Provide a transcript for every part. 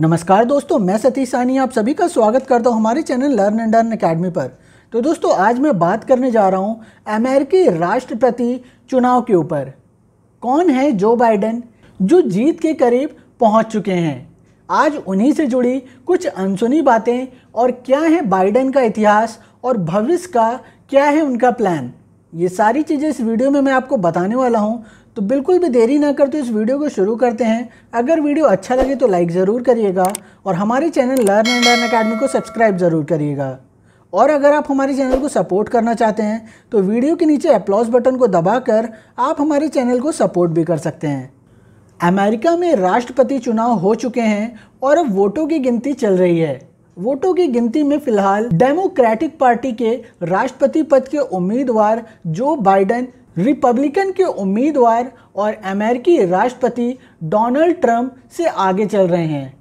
नमस्कार दोस्तों मैं सतीश सानी आप सभी का स्वागत करता हूं हमारे channel learn and earn academy पर तो दोस्तों आज मैं बात करने जा रहा हूं अमेरिकी राष्ट्रपति चुनाव के ऊपर कौन है जो बाइडेन जो जीत के करीब पहुंच चुके हैं आज उन्हीं से जुड़ी कुछ अनसुनी बातें और क्या है बाइडेन का इतिहास और भविष्य का क्या है उनका प्लान ये सारी चीज़ें इस वीडियो में मैं आपको बताने वाला हूँ तो बिल्कुल भी देरी ना करते तो इस वीडियो को शुरू करते हैं अगर वीडियो अच्छा लगे तो लाइक ज़रूर करिएगा और हमारे channel learn and learn academy को सब्सक्राइब ज़रूर करिएगा और अगर आप हमारे चैनल को सपोर्ट करना चाहते हैं तो वीडियो के नीचे अप्लॉज बटन को दबाकर आप हमारे चैनल को सपोर्ट भी कर सकते हैं अमेरिका में राष्ट्रपति चुनाव हो चुके हैं और अब वोटों की गिनती चल रही है वोटों की गिनती में फिलहाल डेमोक्रेटिक पार्टी के राष्ट्रपति पद के उम्मीदवार जो बाइडेन रिपब्लिकन के उम्मीदवार और अमेरिकी राष्ट्रपति डोनाल्ड ट्रंप से आगे चल रहे हैं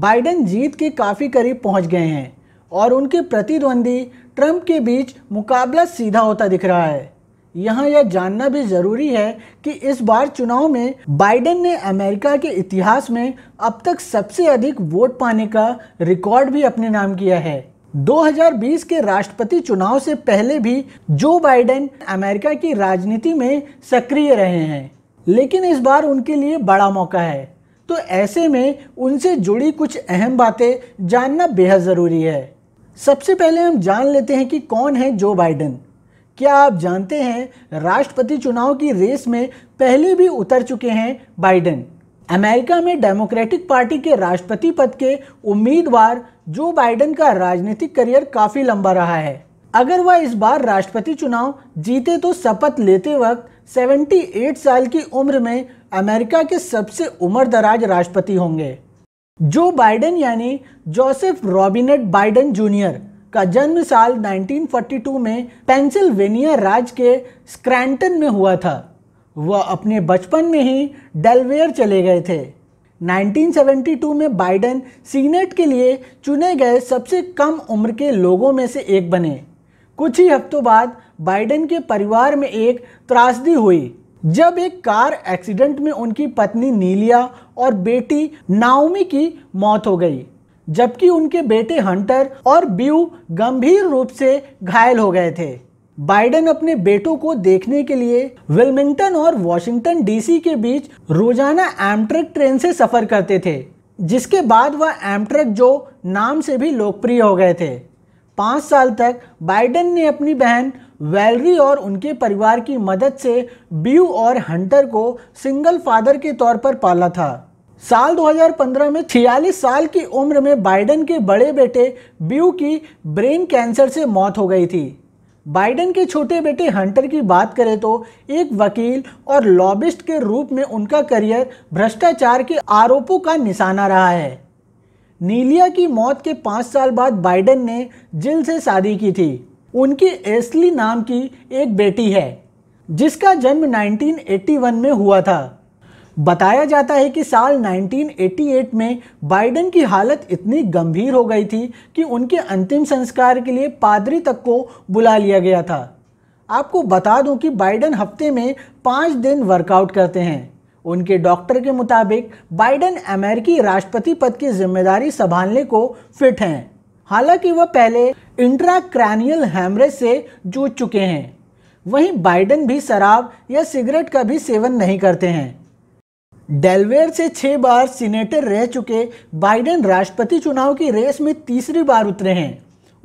बाइडन जीत के काफ़ी करीब पहुंच गए हैं और उनके प्रतिद्वंदी ट्रंप के बीच मुकाबला सीधा होता दिख रहा है यहाँ यह जानना भी ज़रूरी है कि इस बार चुनाव में बाइडन ने अमेरिका के इतिहास में अब तक सबसे अधिक वोट पाने का रिकॉर्ड भी अपने नाम किया है 2020 के राष्ट्रपति चुनाव से पहले भी जो बाइडेन अमेरिका की राजनीति में सक्रिय रहे हैं लेकिन इस बार उनके लिए बड़ा मौका है तो ऐसे में उनसे जुड़ी कुछ अहम बातें जानना बेहद ज़रूरी है सबसे पहले हम जान लेते हैं कि कौन है जो बाइडेन क्या आप जानते हैं राष्ट्रपति चुनाव की रेस में पहले भी उतर चुके हैं बाइडेन अमेरिका में डेमोक्रेटिक पार्टी के राष्ट्रपति पद के उम्मीदवार जो बाइडेन का राजनीतिक करियर काफ़ी लंबा रहा है अगर वह इस बार राष्ट्रपति चुनाव जीते तो शपथ लेते वक्त 78 साल की उम्र में अमेरिका के सबसे उम्रदराज राष्ट्रपति होंगे जो बाइडेन यानी जोसेफ रॉबिनेट बाइडेन जूनियर का जन्म साल 1942 में पेंसिल्वेनिया राज्य के स्क्रैंटन में हुआ था वह अपने बचपन में ही डेलवेयर चले गए थे 1972 में बाइडन सीनेट के लिए चुने गए सबसे कम उम्र के लोगों में से एक बने कुछ ही हफ्तों बाद बाइडन के परिवार में एक त्रासदी हुई जब एक कार एक्सीडेंट में उनकी पत्नी नीलिया और बेटी नाओमी की मौत हो गई जबकि उनके बेटे हंटर और ब्यू गंभीर रूप से घायल हो गए थे बाइडेन अपने बेटों को देखने के लिए विलमिंगटन और वॉशिंगटन डीसी के बीच रोजाना एमट्रक ट्रेन से सफ़र करते थे जिसके बाद वह एमट्रक जो नाम से भी लोकप्रिय हो गए थे पाँच साल तक बाइडेन ने अपनी बहन वैलरी और उनके परिवार की मदद से ब्यू और हंटर को सिंगल फादर के तौर पर पाला था साल 2015 में 46 साल की उम्र में बाइडेन के बड़े बेटे ब्यू की ब्रेन कैंसर से मौत हो गई थी बाइडेन के छोटे बेटे हंटर की बात करें तो एक वकील और लॉबिस्ट के रूप में उनका करियर भ्रष्टाचार के आरोपों का निशाना रहा है नीलिया की मौत के पाँच साल बाद बाइडेन ने जिल से शादी की थी उनकी एस्ली नाम की एक बेटी है जिसका जन्म 1981 में हुआ था बताया जाता है कि साल 1988 में बाइडेन की हालत इतनी गंभीर हो गई थी कि उनके अंतिम संस्कार के लिए पादरी तक को बुला लिया गया था आपको बता दूं कि बाइडेन हफ्ते में पाँच दिन वर्कआउट करते हैं उनके डॉक्टर के मुताबिक बाइडेन अमेरिकी राष्ट्रपति पद की जिम्मेदारी संभालने को फिट हैं हालांकि वह पहले इंट्राक्रैनियल हैमरेज से जूझ चुके हैं वहीं बाइडेन भी शराब या सिगरेट का भी सेवन नहीं करते हैं डेलवेयर से छः बार सीनेटर रह चुके बाइडेन राष्ट्रपति चुनाव की रेस में तीसरी बार उतरे हैं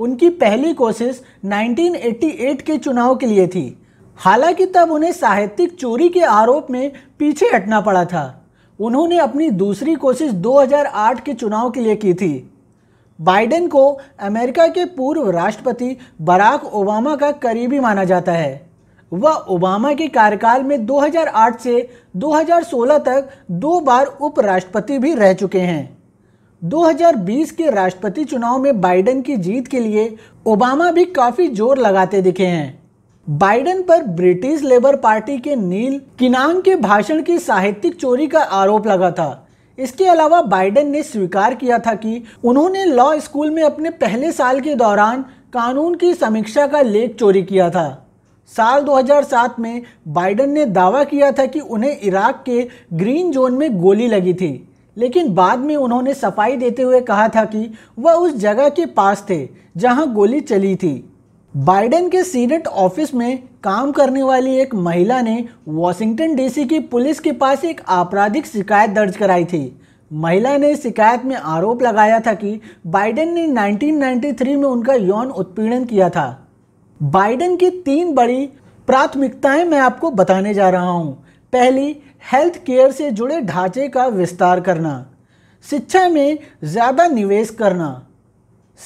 उनकी पहली कोशिश 1988 के चुनाव के लिए थी हालांकि तब उन्हें साहित्यिक चोरी के आरोप में पीछे हटना पड़ा था उन्होंने अपनी दूसरी कोशिश 2008 के चुनाव के लिए की थी बाइडेन को अमेरिका के पूर्व राष्ट्रपति बराक ओबामा का करीबी माना जाता है वह ओबामा के कार्यकाल में 2008 से 2016 तक दो बार उपराष्ट्रपति भी रह चुके हैं 2020 के राष्ट्रपति चुनाव में बाइडेन की जीत के लिए ओबामा भी काफ़ी जोर लगाते दिखे हैं बाइडेन पर ब्रिटिश लेबर पार्टी के नील किनांग के भाषण की साहित्यिक चोरी का आरोप लगा था इसके अलावा बाइडेन ने स्वीकार किया था कि उन्होंने लॉ स्कूल में अपने पहले साल के दौरान कानून की समीक्षा का लेख चोरी किया था साल 2007 में बाइडन ने दावा किया था कि उन्हें इराक के ग्रीन जोन में गोली लगी थी लेकिन बाद में उन्होंने सफाई देते हुए कहा था कि वह उस जगह के पास थे जहां गोली चली थी बाइडेन के सीनेट ऑफिस में काम करने वाली एक महिला ने वॉशिंगटन डीसी की पुलिस के पास एक आपराधिक शिकायत दर्ज कराई थी महिला ने शिकायत में आरोप लगाया था कि बाइडेन ने 1993 में उनका यौन उत्पीड़न किया था बाइडेन की तीन बड़ी प्राथमिकताएं मैं आपको बताने जा रहा हूं। पहली हेल्थ केयर से जुड़े ढांचे का विस्तार करना शिक्षा में ज़्यादा निवेश करना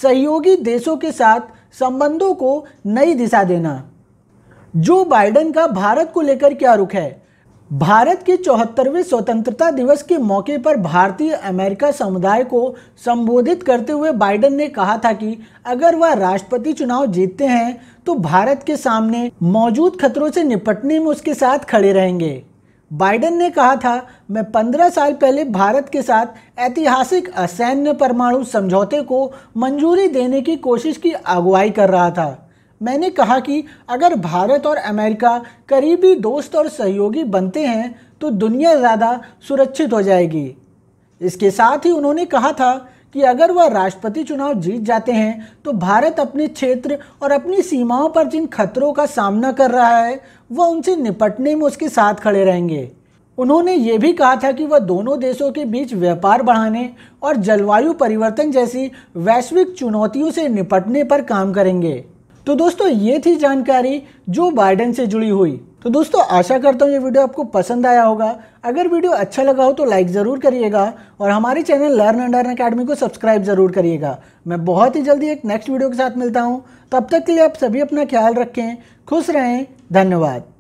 सहयोगी देशों के साथ संबंधों को नई दिशा देना जो बाइडेन का भारत को लेकर क्या रुख है भारत के चौहत्तरवें स्वतंत्रता दिवस के मौके पर भारतीय अमेरिका समुदाय को संबोधित करते हुए बाइडेन ने कहा था कि अगर वह राष्ट्रपति चुनाव जीतते हैं तो भारत के सामने मौजूद खतरों से निपटने में उसके साथ खड़े रहेंगे बाइडेन ने कहा था मैं पंद्रह साल पहले भारत के साथ ऐतिहासिक असैन्य परमाणु समझौते को मंजूरी देने की कोशिश की अगुवाई कर रहा था मैंने कहा कि अगर भारत और अमेरिका करीबी दोस्त और सहयोगी बनते हैं तो दुनिया ज़्यादा सुरक्षित हो जाएगी इसके साथ ही उन्होंने कहा था कि अगर वह राष्ट्रपति चुनाव जीत जाते हैं तो भारत अपने क्षेत्र और अपनी सीमाओं पर जिन खतरों का सामना कर रहा है वह उनसे निपटने में उसके साथ खड़े रहेंगे उन्होंने ये भी कहा था कि वह दोनों देशों के बीच व्यापार बढ़ाने और जलवायु परिवर्तन जैसी वैश्विक चुनौतियों से निपटने पर काम करेंगे तो दोस्तों ये थी जानकारी जो बाइडन से जुड़ी हुई तो दोस्तों आशा करता हूँ ये वीडियो आपको पसंद आया होगा अगर वीडियो अच्छा लगा हो तो लाइक ज़रूर करिएगा और हमारे channel learn and learn academy को सब्सक्राइब ज़रूर करिएगा मैं बहुत ही जल्दी एक नेक्स्ट वीडियो के साथ मिलता हूँ तब तक के लिए आप सभी अपना ख्याल रखें खुश रहें धन्यवाद